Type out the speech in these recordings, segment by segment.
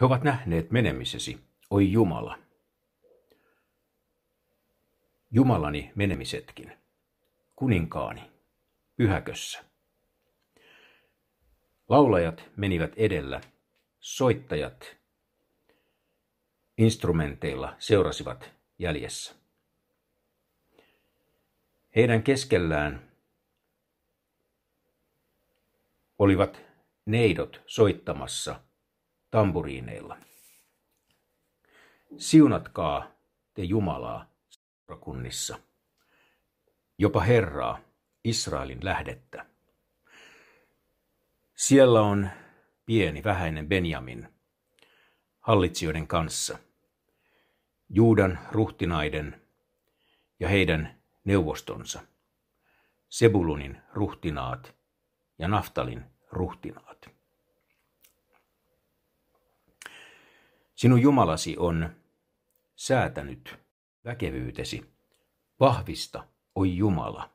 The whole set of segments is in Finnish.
He ovat nähneet menemisesi, oi Jumala. Jumalani menemisetkin, kuninkaani, pyhäkössä. Laulajat menivät edellä, soittajat instrumenteilla seurasivat jäljessä. Heidän keskellään olivat neidot soittamassa tamburiineilla. Siunatkaa te Jumalaa seurakunnissa, jopa Herraa, Israelin lähdettä. Siellä on pieni vähäinen Benjamin hallitsijoiden kanssa, Juudan ruhtinaiden ja heidän neuvostonsa, Sebulunin ruhtinaat ja Naftalin ruhtinaat. Sinun Jumalasi on säätänyt väkevyytesi. Vahvista, oi Jumala.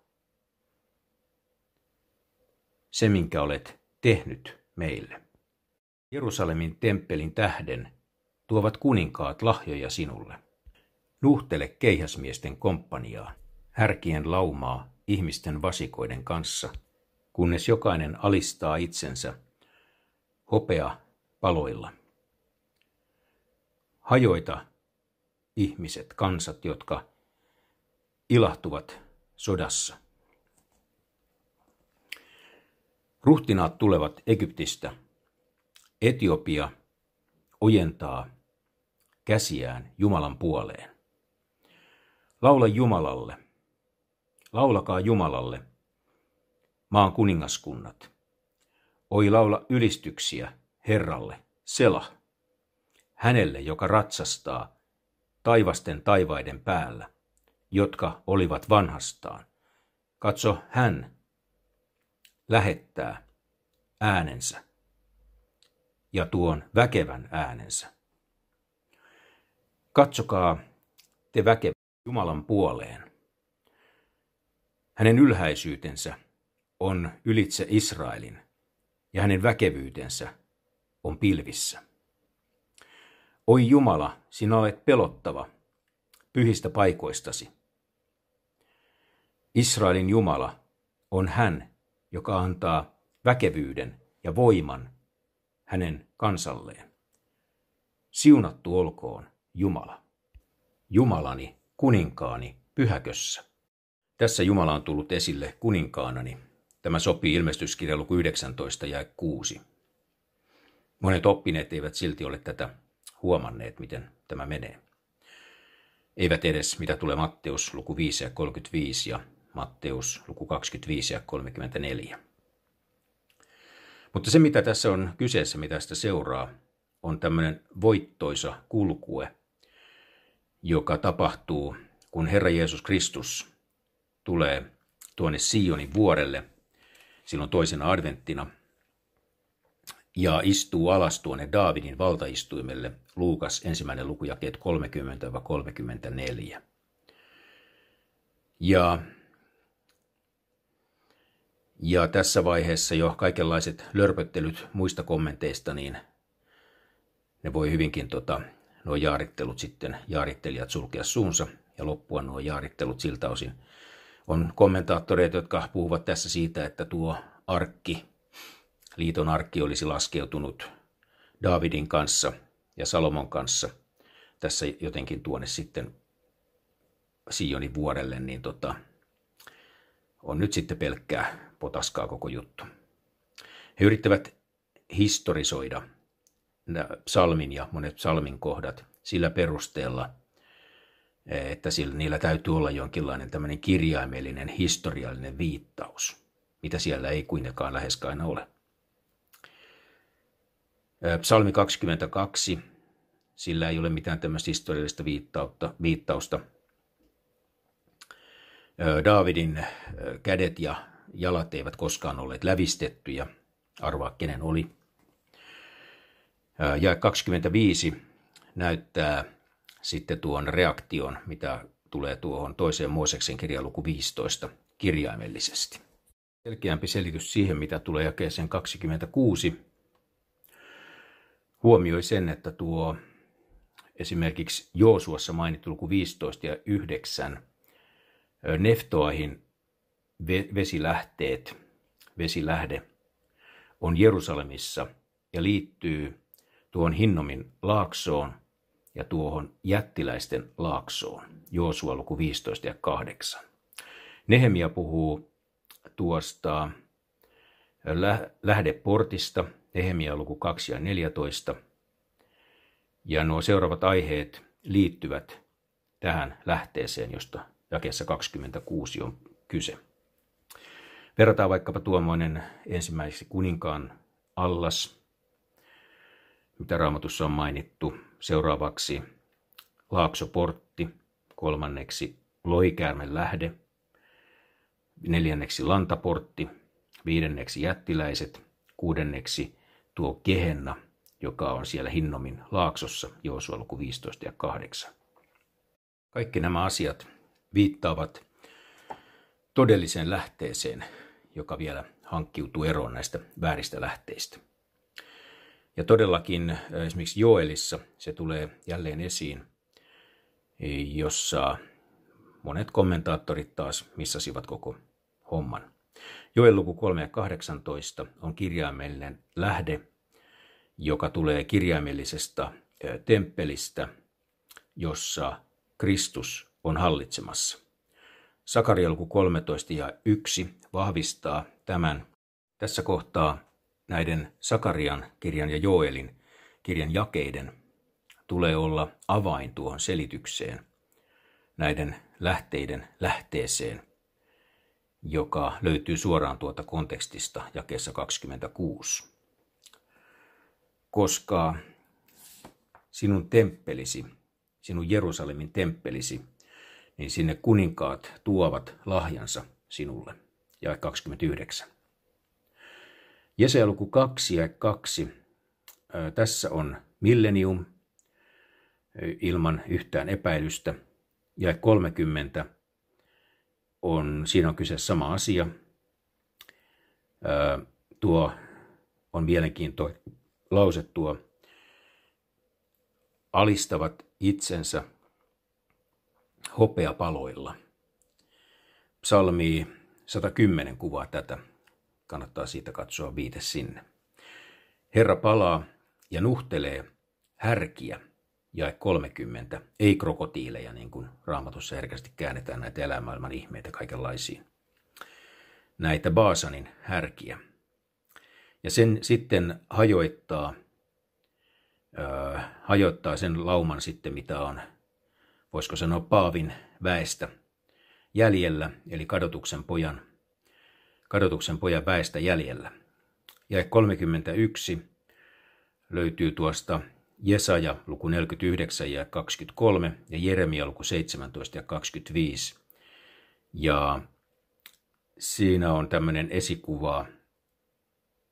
Se, minkä olet tehnyt meille. Jerusalemin temppelin tähden tuovat kuninkaat lahjoja sinulle. Nuhtele keihäsmiesten komppaniaa, härkien laumaa ihmisten vasikoiden kanssa, kunnes jokainen alistaa itsensä hopea paloilla. Hajoita ihmiset, kansat, jotka ilahtuvat sodassa. Ruhtinaat tulevat Egyptistä. Etiopia ojentaa käsiään Jumalan puoleen. Laula Jumalalle. Laulakaa Jumalalle, maan kuningaskunnat. Oi laula ylistyksiä Herralle, Selah hänelle, joka ratsastaa, taivasten taivaiden päällä, jotka olivat vanhastaan. Katso, hän lähettää äänensä ja tuon väkevän äänensä. Katsokaa te väkevän Jumalan puoleen. Hänen ylhäisyytensä on ylitse Israelin ja hänen väkevyytensä on pilvissä. Oi Jumala, sinä olet pelottava, pyhistä paikoistasi. Israelin Jumala on hän, joka antaa väkevyyden ja voiman hänen kansalleen. Siunattu olkoon Jumala. Jumalani, kuninkaani, pyhäkössä. Tässä Jumala on tullut esille kuninkaanani. Tämä sopii ilmestyskirja luku 19 ja 6. Monet oppineet eivät silti ole tätä huomanneet, miten tämä menee. Eivät edes, mitä tulee Matteus luku 5 ja 35 ja Matteus luku 25 ja 34. Mutta se, mitä tässä on kyseessä, mitä tästä seuraa, on tämmöinen voittoisa kulkue, joka tapahtuu, kun Herra Jeesus Kristus tulee tuonne Sionin vuorelle silloin toisena adventtina – ja istuu alas tuonne Daavidin valtaistuimelle, Luukas ensimmäinen luku jakeet 30-34. Ja, ja tässä vaiheessa jo kaikenlaiset lörpöttelyt muista kommenteista, niin ne voi hyvinkin tota, nuo jaarittelut sitten, jaarittelijat sulkea suunsa ja loppua nuo jaarittelut siltä osin. On kommentaattoreita, jotka puhuvat tässä siitä, että tuo arkki Liiton arkki olisi laskeutunut Daavidin kanssa ja Salomon kanssa tässä jotenkin tuonne sitten Sionin vuodelle, niin tota, on nyt sitten pelkkää potaskaa koko juttu. He yrittävät historisoida psalmin ja monet psalmin kohdat sillä perusteella, että sillä, niillä täytyy olla jonkinlainen tämmöinen kirjaimellinen historiallinen viittaus, mitä siellä ei kuitenkaan läheskään ole. Psalmi 22, sillä ei ole mitään tämmöistä historiallista viittausta, viittausta. Daavidin kädet ja jalat eivät koskaan olleet lävistettyjä, arvaa kenen oli. Ja 25 näyttää sitten tuon reaktion, mitä tulee tuohon toiseen Mooseksen luku 15 kirjaimellisesti. Selkeämpi selitys siihen, mitä tulee jakeeseen 26, huomioi sen, että tuo esimerkiksi Joosuassa mainittu luku 15 ja 9, Neftoahin vesilähteet, vesilähde, on Jerusalemissa ja liittyy tuon Hinnomin laaksoon ja tuohon jättiläisten laaksoon, Joosua luku 15 ja 8. Nehemia puhuu tuosta lähdeportista, Nehemia luku 2 ja 14. Ja nuo seuraavat aiheet liittyvät tähän lähteeseen, josta jakeessa 26 on kyse. Verrataan vaikkapa tuommoinen ensimmäiseksi kuninkaan allas, mitä raamatussa on mainittu. Seuraavaksi laaksoportti, kolmanneksi loikäärmen lähde, neljänneksi lantaportti, viidenneksi jättiläiset, kuudenneksi tuo kehenna, joka on siellä Hinnomin laaksossa, Joosua luku 15 ja 8. Kaikki nämä asiat viittaavat todelliseen lähteeseen, joka vielä hankkiutuu eroon näistä vääristä lähteistä. Ja todellakin äh, esimerkiksi Joelissa se tulee jälleen esiin, jossa monet kommentaattorit taas missasivat koko homman. Joen luku 3 ja 18 on kirjaimellinen lähde, joka tulee kirjaimellisesta temppelistä, jossa Kristus on hallitsemassa. Sakaria luku 13 ja 1 vahvistaa tämän. Tässä kohtaa näiden Sakarian kirjan ja Joelin kirjan jakeiden tulee olla avain tuohon selitykseen, näiden lähteiden lähteeseen – joka löytyy suoraan tuolta kontekstista jakeessa 26. Koska sinun temppelisi, sinun Jerusalemin temppelisi, niin sinne kuninkaat tuovat lahjansa sinulle. Ja 29. Jesaja luku 2 ja 2. Tässä on millennium ilman yhtään epäilystä. Ja 30 on, siinä on kyse sama asia. tuo on mielenkiinto lause tuo. Alistavat itsensä hopeapaloilla. Psalmi 110 kuvaa tätä. Kannattaa siitä katsoa viite sinne. Herra palaa ja nuhtelee härkiä jae 30, ei krokotiileja, niin kuin raamatussa herkästi käännetään näitä elämaailman ihmeitä kaikenlaisiin. Näitä Baasanin härkiä. Ja sen sitten hajoittaa, hajoittaa sen lauman sitten, mitä on, voisiko sanoa Paavin väestä jäljellä, eli kadotuksen pojan, kadotuksen pojan väestä jäljellä. Ja 31 löytyy tuosta Jesaja luku 49 ja 23 ja Jeremia luku 17 ja 25. Ja siinä on tämmöinen esikuva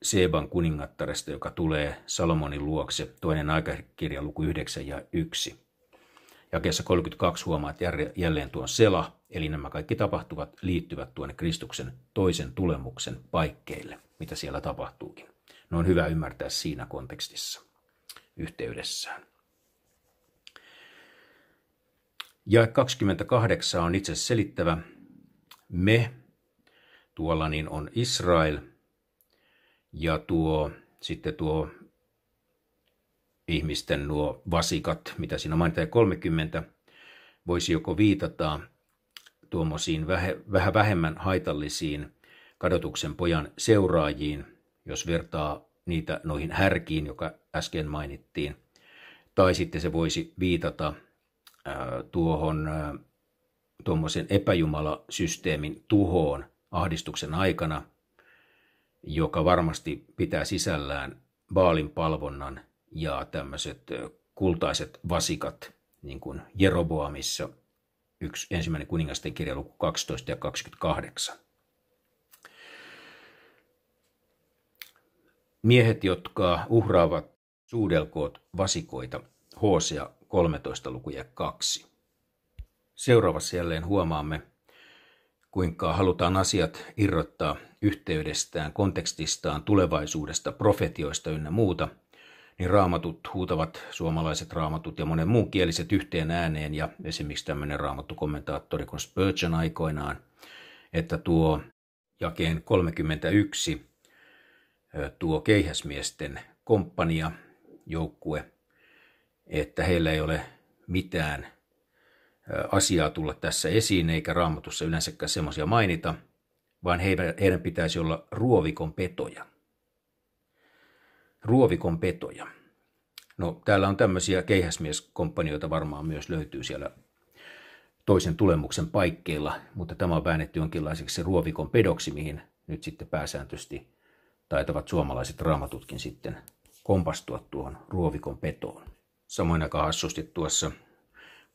Seban kuningattaresta, joka tulee Salomonin luokse, toinen aikakirja luku 9 ja 1. ja kesä 32 huomaat jälleen tuon sela, eli nämä kaikki tapahtuvat liittyvät tuonne Kristuksen toisen tulemuksen paikkeille, mitä siellä tapahtuukin. No on hyvä ymmärtää siinä kontekstissa yhteydessään. Jae 28 on itse selittävä. Me, tuolla niin on Israel, ja tuo, sitten tuo ihmisten nuo vasikat, mitä siinä mainitaan, 30, voisi joko viitata tuommoisiin vähe, vähän vähemmän haitallisiin kadotuksen pojan seuraajiin, jos vertaa niitä noihin härkiin, joka äsken mainittiin. Tai sitten se voisi viitata tuohon tuommoisen epäjumalasysteemin tuhoon ahdistuksen aikana, joka varmasti pitää sisällään baalin palvonnan ja tämmöiset kultaiset vasikat, niin kuin Jeroboamissa, yksi ensimmäinen kuningasten kirja luku 12 ja 28. Miehet, jotka uhraavat suudelkoot vasikoita, Hosea 13 lukuja 2. Seuraavassa jälleen huomaamme, kuinka halutaan asiat irrottaa yhteydestään, kontekstistaan, tulevaisuudesta, profetioista ynnä muuta, niin raamatut huutavat, suomalaiset raamatut ja monen muun kieliset yhteen ääneen, ja esimerkiksi tämmöinen raamattukommentaattori kuin Spurgeon aikoinaan, että tuo jakeen 31 tuo keihäsmiesten komppania, joukkue, että heillä ei ole mitään asiaa tulla tässä esiin, eikä raamatussa yleensäkään semmoisia mainita, vaan heidän pitäisi olla ruovikon petoja. Ruovikon petoja. No, täällä on tämmöisiä keihäsmieskomppanioita varmaan myös löytyy siellä toisen tulemuksen paikkeilla, mutta tämä on väännetty jonkinlaiseksi ruovikon pedoksi, mihin nyt sitten pääsääntöisesti taitavat suomalaiset raamatutkin sitten kompastua tuohon ruovikon petoon. Samoin aika hassusti tuossa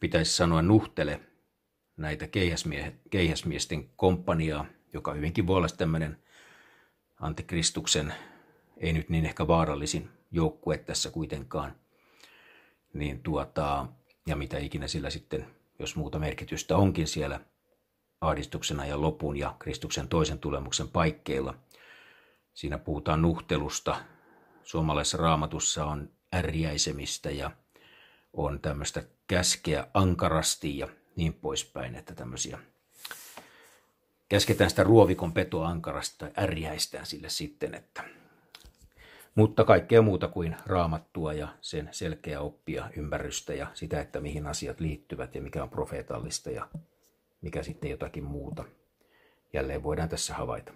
pitäisi sanoa nuhtele näitä keihäsmie- keihäsmiesten komppaniaa, joka hyvinkin voi olla tämmöinen antikristuksen, ei nyt niin ehkä vaarallisin joukkue tässä kuitenkaan. Niin tuota, ja mitä ikinä sillä sitten, jos muuta merkitystä onkin siellä ahdistuksena ja lopun ja Kristuksen toisen tulemuksen paikkeilla – Siinä puhutaan nuhtelusta. Suomalaisessa raamatussa on ärjäisemistä ja on tämmöistä käskeä ankarasti ja niin poispäin, että tämmöisiä käsketään sitä ruovikon petoa ankarasti tai ärjäistään sille sitten, että mutta kaikkea muuta kuin raamattua ja sen selkeää oppia, ymmärrystä ja sitä, että mihin asiat liittyvät ja mikä on profeetallista ja mikä sitten jotakin muuta. Jälleen voidaan tässä havaita.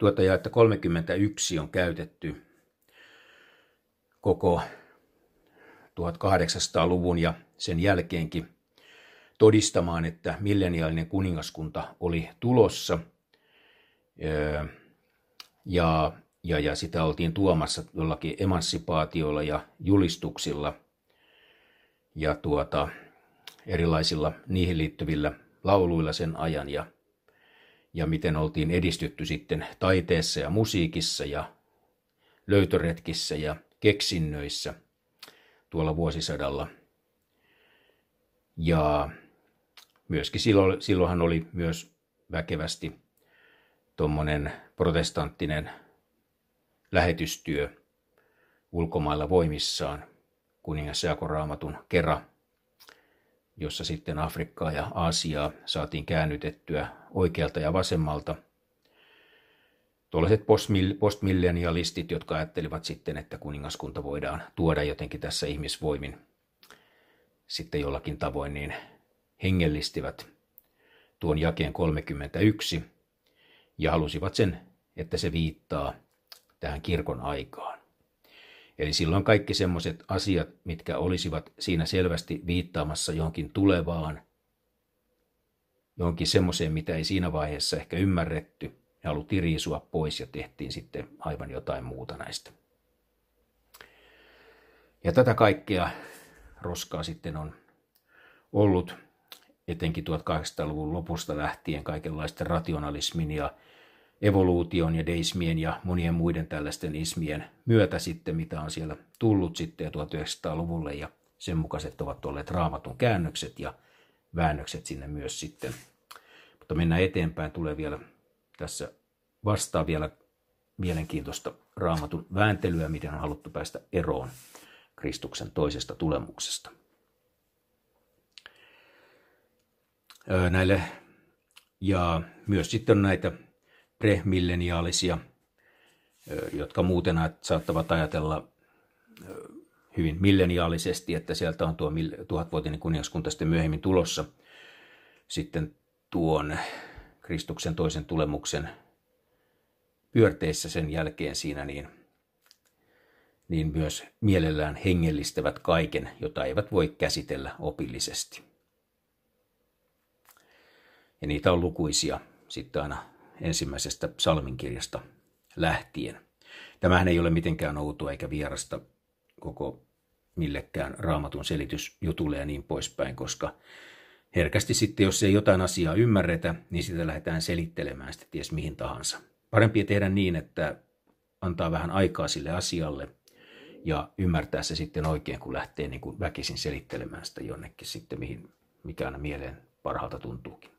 Tuota jaetta 31 on käytetty koko 1800-luvun ja sen jälkeenkin todistamaan, että milleniaalinen kuningaskunta oli tulossa. Öö, ja, ja, ja sitä oltiin tuomassa jollakin emanssipaatioilla ja julistuksilla ja tuota, erilaisilla niihin liittyvillä lauluilla sen ajan ja ja miten oltiin edistytty sitten taiteessa ja musiikissa ja löytöretkissä ja keksinnöissä tuolla vuosisadalla. Ja myöskin silloin, silloinhan oli myös väkevästi tuommoinen protestanttinen lähetystyö ulkomailla voimissaan kuningas Jaakon kerran jossa sitten Afrikkaa ja Aasiaa saatiin käännytettyä oikealta ja vasemmalta. Tuollaiset postmillenialistit, jotka ajattelivat sitten, että kuningaskunta voidaan tuoda jotenkin tässä ihmisvoimin sitten jollakin tavoin, niin hengellistivät tuon jakeen 31 ja halusivat sen, että se viittaa tähän kirkon aikaan. Eli silloin kaikki semmoiset asiat, mitkä olisivat siinä selvästi viittaamassa johonkin tulevaan, johonkin semmoiseen, mitä ei siinä vaiheessa ehkä ymmärretty, ne haluttiin riisua pois ja tehtiin sitten aivan jotain muuta näistä. Ja tätä kaikkea roskaa sitten on ollut etenkin 1800-luvun lopusta lähtien kaikenlaisten rationalismin ja evoluution ja deismien ja monien muiden tällaisten ismien myötä sitten, mitä on siellä tullut sitten 1900-luvulle ja sen mukaiset ovat olleet raamatun käännökset ja väännökset sinne myös sitten. Mutta mennään eteenpäin, tulee vielä tässä vastaa vielä mielenkiintoista raamatun vääntelyä, miten on haluttu päästä eroon Kristuksen toisesta tulemuksesta. Näille ja myös sitten näitä premilleniaalisia, jotka muuten saattavat ajatella hyvin milleniaalisesti, että sieltä on tuo tuhatvuotinen kuningaskunta sitten myöhemmin tulossa sitten tuon Kristuksen toisen tulemuksen pyörteissä sen jälkeen siinä, niin, niin myös mielellään hengellistävät kaiken, jota eivät voi käsitellä opillisesti. Ja niitä on lukuisia sitten aina ensimmäisestä psalminkirjasta lähtien. Tämähän ei ole mitenkään outoa eikä vierasta koko millekään raamatun selitysjutulle ja niin poispäin, koska herkästi sitten, jos ei jotain asiaa ymmärretä, niin sitä lähdetään selittelemään sitten ties mihin tahansa. Parempi tehdä niin, että antaa vähän aikaa sille asialle ja ymmärtää se sitten oikein, kun lähtee niin kuin väkisin selittelemään sitä jonnekin sitten, mihin, mikä aina mieleen parhaalta tuntuukin.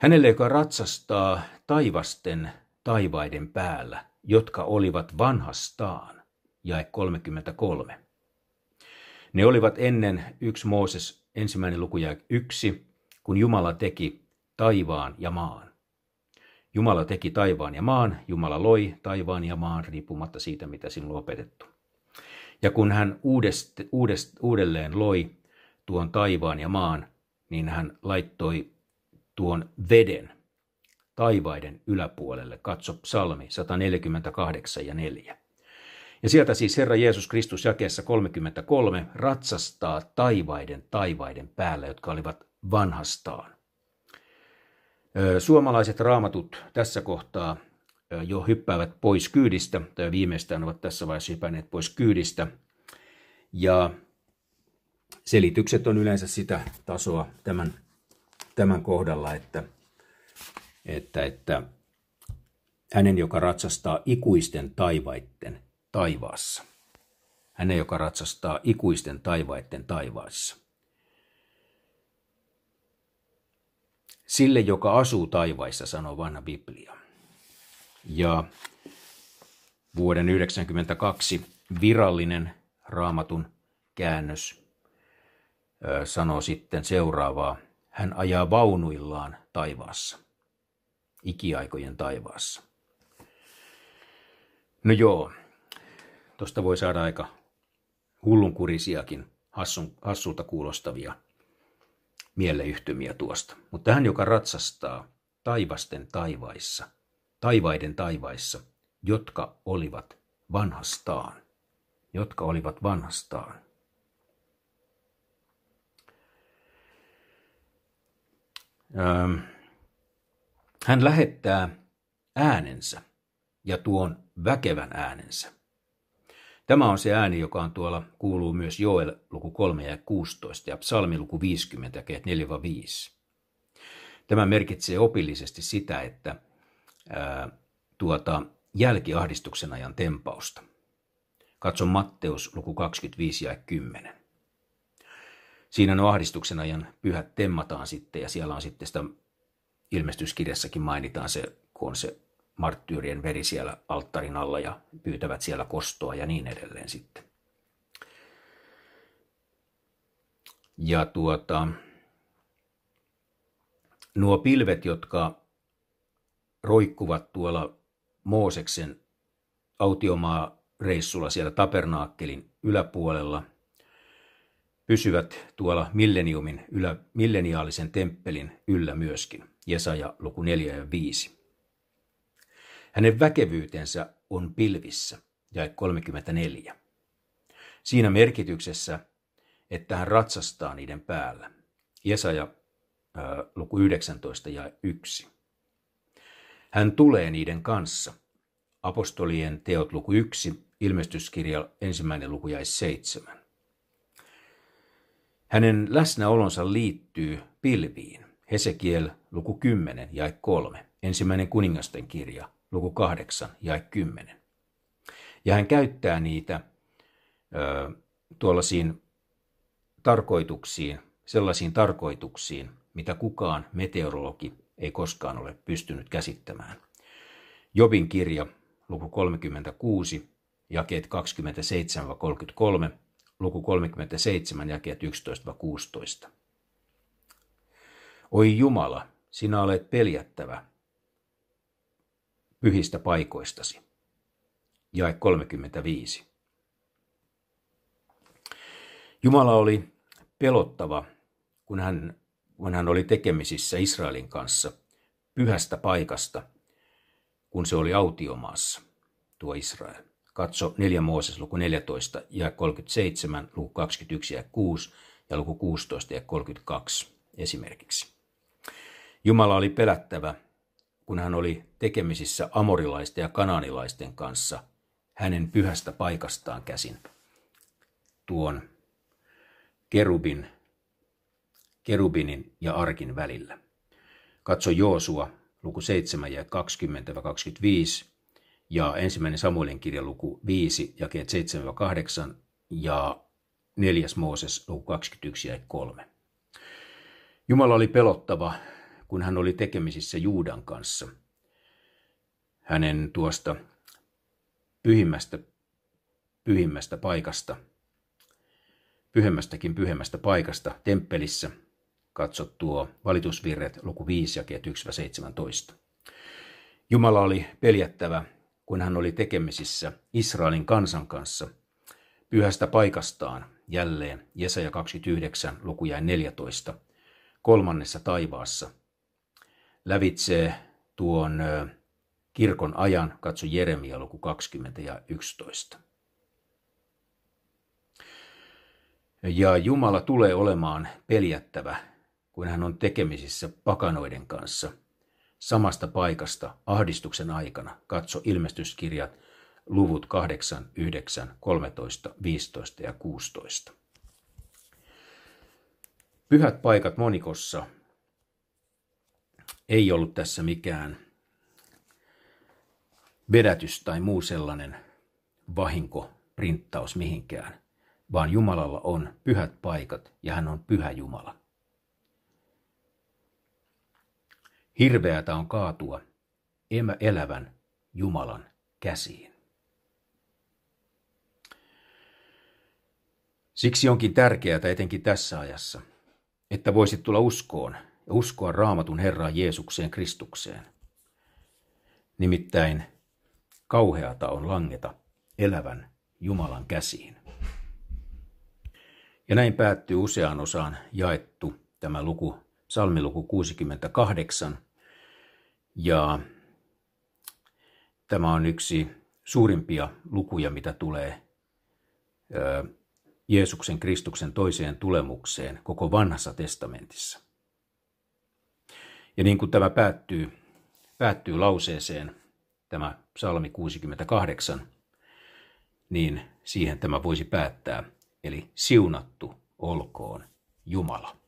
Hänelle, joka ratsastaa taivasten taivaiden päällä, jotka olivat vanhastaan, jae 33. Ne olivat ennen 1 Mooses ensimmäinen luku ja 1, kun Jumala teki taivaan ja maan. Jumala teki taivaan ja maan, Jumala loi taivaan ja maan riippumatta siitä, mitä sinulla on opetettu. Ja kun hän uudest, uudest, uudelleen loi tuon taivaan ja maan, niin hän laittoi tuon veden taivaiden yläpuolelle, katso psalmi 148 ja 4. Ja sieltä siis Herra Jeesus Kristus jakeessa 33 ratsastaa taivaiden taivaiden päällä, jotka olivat vanhastaan. Suomalaiset raamatut tässä kohtaa jo hyppäävät pois kyydistä, tai viimeistään ovat tässä vaiheessa hypänneet pois kyydistä. Ja selitykset on yleensä sitä tasoa tämän tämän kohdalla, että, että, että hänen, joka ratsastaa ikuisten taivaitten taivaassa. Hänen, joka ratsastaa ikuisten taivaitten taivaassa. Sille, joka asuu taivaissa, sanoo vanha Biblia. Ja vuoden 1992 virallinen raamatun käännös sanoo sitten seuraavaa. Hän ajaa vaunuillaan taivaassa, ikiaikojen taivaassa. No joo, tuosta voi saada aika hullunkurisiakin, hassun, hassulta kuulostavia mieleyhtymiä tuosta. Mutta hän, joka ratsastaa taivasten taivaissa, taivaiden taivaissa, jotka olivat vanhastaan, jotka olivat vanhastaan. Ähm, hän lähettää äänensä ja tuon väkevän äänensä. Tämä on se ääni, joka on tuolla, kuuluu myös Joel luku 3 ja 16 ja psalmi luku 50, ja 4-5. Tämä merkitsee opillisesti sitä, että ää, tuota, jälkiahdistuksen ajan tempausta. Katso Matteus luku 25 ja 10 siinä no ahdistuksen ajan pyhät temmataan sitten ja siellä on sitten sitä ilmestyskirjassakin mainitaan se, kun on se marttyyrien veri siellä alttarin alla ja pyytävät siellä kostoa ja niin edelleen sitten. Ja tuota, nuo pilvet, jotka roikkuvat tuolla Mooseksen autiomaa reissulla siellä tabernaakkelin yläpuolella – pysyvät tuolla milleniumin ylä, milleniaalisen temppelin yllä myöskin, Jesaja luku 4 ja 5. Hänen väkevyytensä on pilvissä, jae 34. Siinä merkityksessä, että hän ratsastaa niiden päällä. Jesaja ää, luku 19 ja 1. Hän tulee niiden kanssa. Apostolien teot luku 1, ilmestyskirja ensimmäinen luku jäi 7. Hänen läsnäolonsa liittyy pilviin. Hesekiel luku 10 ja 3, ensimmäinen kuningasten kirja luku 8 ja 10. Ja hän käyttää niitä ö, tuollaisiin tarkoituksiin, sellaisiin tarkoituksiin, mitä kukaan meteorologi ei koskaan ole pystynyt käsittämään. Jobin kirja, luku 36, jakeet 27-33, luku 37, jakeet 11-16. Oi Jumala, sinä olet peljättävä pyhistä paikoistasi. Jae 35. Jumala oli pelottava, kun hän, kun hän oli tekemisissä Israelin kanssa pyhästä paikasta, kun se oli autiomaassa, tuo Israel. Katso 4 Mooses luku 14 ja 37, luku 21 ja 6 ja luku 16 ja 32 esimerkiksi. Jumala oli pelättävä, kun hän oli tekemisissä amorilaisten ja kananilaisten kanssa hänen pyhästä paikastaan käsin. Tuon kerubin, kerubinin ja arkin välillä. Katso Joosua, luku 7 ja 20-25, ja ensimmäinen Samuelin kirja luku 5, jakeet 7-8 ja neljäs Mooses luku 21 ja 3. Jumala oli pelottava, kun hän oli tekemisissä Juudan kanssa. Hänen tuosta pyhimmästä, pyhimmästä paikasta, pyhemmästäkin pyhemmästä paikasta temppelissä, katso tuo valitusvirret luku 5 ja 1-17. Jumala oli peljättävä kun hän oli tekemisissä Israelin kansan kanssa pyhästä paikastaan jälleen Jesaja 29 lukuja 14 kolmannessa taivaassa. Lävitsee tuon kirkon ajan, katso Jeremia luku 20 ja 11. Ja Jumala tulee olemaan peljättävä, kun hän on tekemisissä pakanoiden kanssa – samasta paikasta ahdistuksen aikana. Katso ilmestyskirjat luvut 8, 9, 13, 15 ja 16. Pyhät paikat monikossa ei ollut tässä mikään vedätys tai muu sellainen vahinko printtaus mihinkään, vaan Jumalalla on pyhät paikat ja hän on pyhä Jumala. Hirveätä on kaatua emä elävän Jumalan käsiin. Siksi onkin tärkeää, etenkin tässä ajassa, että voisit tulla uskoon ja uskoa raamatun Herraan Jeesukseen Kristukseen. Nimittäin kauheata on langeta elävän Jumalan käsiin. Ja näin päättyy useaan osaan jaettu tämä luku, salmiluku 68, ja tämä on yksi suurimpia lukuja, mitä tulee Jeesuksen Kristuksen toiseen tulemukseen koko vanhassa testamentissa. Ja niin kuin tämä päättyy, päättyy lauseeseen, tämä psalmi 68, niin siihen tämä voisi päättää. Eli siunattu olkoon Jumala.